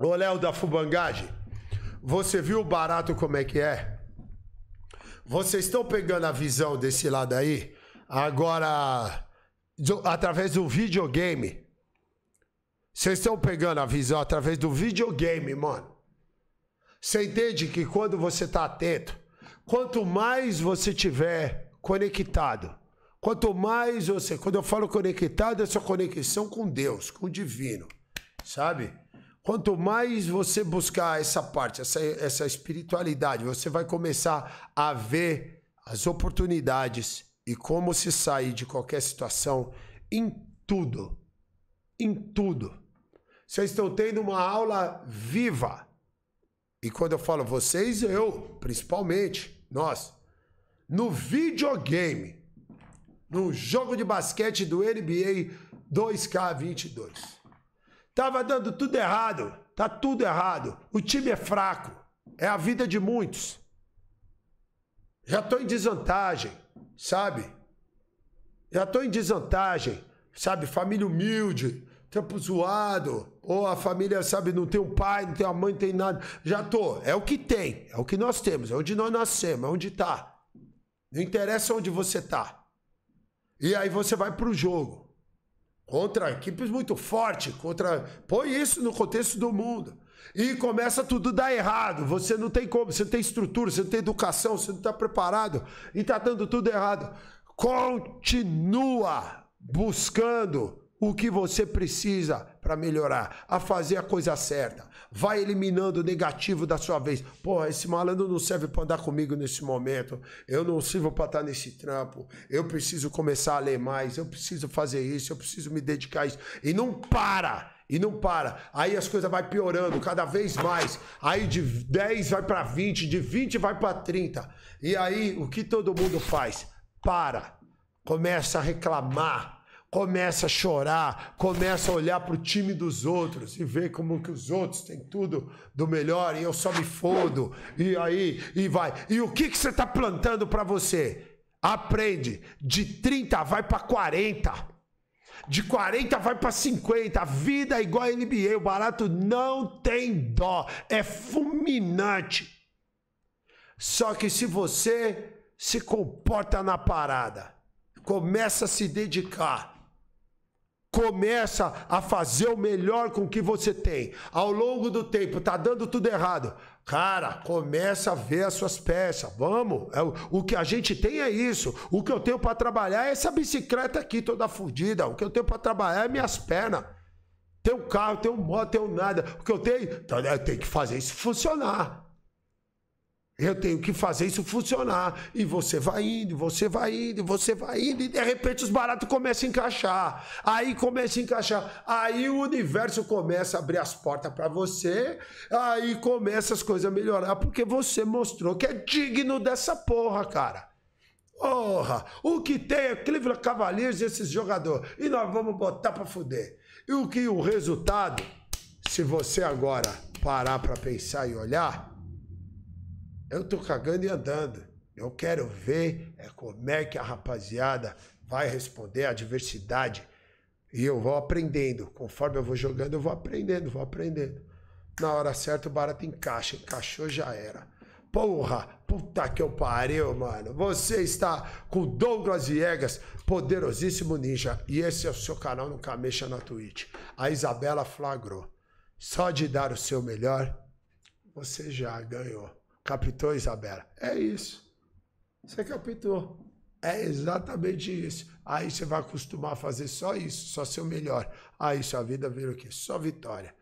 Ô, Léo da Fubangagem, você viu o barato como é que é? Vocês estão pegando a visão desse lado aí? Agora, do, através do videogame. Vocês estão pegando a visão através do videogame, mano. Você entende que quando você está atento, quanto mais você tiver conectado, quanto mais você. Quando eu falo conectado, é sua conexão com Deus, com o divino, sabe? Quanto mais você buscar essa parte, essa, essa espiritualidade, você vai começar a ver as oportunidades e como se sair de qualquer situação em tudo. Em tudo. Vocês estão tendo uma aula viva. E quando eu falo vocês, eu, principalmente, nós. No videogame, no jogo de basquete do NBA 2K22. Tava dando tudo errado. Tá tudo errado. O time é fraco. É a vida de muitos. Já tô em desvantagem, sabe? Já tô em desvantagem, sabe? Família humilde, tempo zoado. Ou a família, sabe, não tem um pai, não tem a mãe, não tem nada. Já tô. É o que tem. É o que nós temos. É onde nós nascemos. É onde tá. Não interessa onde você tá. E aí você vai pro jogo contra equipes muito fortes, contra. Põe isso no contexto do mundo. E começa tudo a dar errado. Você não tem como, você não tem estrutura, você não tem educação, você não está preparado e está dando tudo errado. Continua buscando o que você precisa para melhorar, a fazer a coisa certa. Vai eliminando o negativo da sua vez. Porra, esse malandro não serve para andar comigo nesse momento. Eu não sirvo para estar tá nesse trampo. Eu preciso começar a ler mais. Eu preciso fazer isso. Eu preciso me dedicar a isso. E não para! e não para. Aí as coisas vai piorando cada vez mais. Aí de 10 vai para 20, de 20 vai para 30. E aí o que todo mundo faz? Para. Começa a reclamar começa a chorar, começa a olhar para o time dos outros e ver como que os outros têm tudo do melhor e eu só me fodo. E aí, e vai. E o que, que você está plantando para você? Aprende. De 30 vai para 40. De 40 vai para 50. A vida é igual a NBA. O barato não tem dó. É fulminante. Só que se você se comporta na parada, começa a se dedicar, começa a fazer o melhor com o que você tem. Ao longo do tempo, tá dando tudo errado. Cara, começa a ver as suas peças. Vamos. É, o, o que a gente tem é isso. O que eu tenho para trabalhar é essa bicicleta aqui toda fodida. O que eu tenho para trabalhar é minhas pernas. Tem um carro, tem um moto, tem um nada. O que eu tenho, então, tá, eu é, tenho que fazer isso funcionar. Eu tenho que fazer isso funcionar. E você vai indo, você vai indo, você vai indo, e de repente os baratos começam a encaixar. Aí começa a encaixar. Aí o universo começa a abrir as portas para você. Aí começa as coisas a melhorar, porque você mostrou que é digno dessa porra, cara. Porra! O que tem é Cleveland Cavaliers e esses jogadores. E nós vamos botar pra fuder. E o que o resultado, se você agora parar pra pensar e olhar eu tô cagando e andando. Eu quero ver é, como é que a rapaziada vai responder à adversidade. E eu vou aprendendo. Conforme eu vou jogando, eu vou aprendendo, vou aprendendo. Na hora certa, o barato encaixa. Encaixou, já era. Porra, puta que eu pariu, mano. Você está com Douglas Viegas, poderosíssimo ninja. E esse é o seu canal no Camecha na Twitch. A Isabela flagrou. Só de dar o seu melhor, você já ganhou. Captou, Isabela? É isso. Você captou. É exatamente isso. Aí você vai acostumar a fazer só isso, só seu melhor. Aí sua vida vira o quê? Só vitória.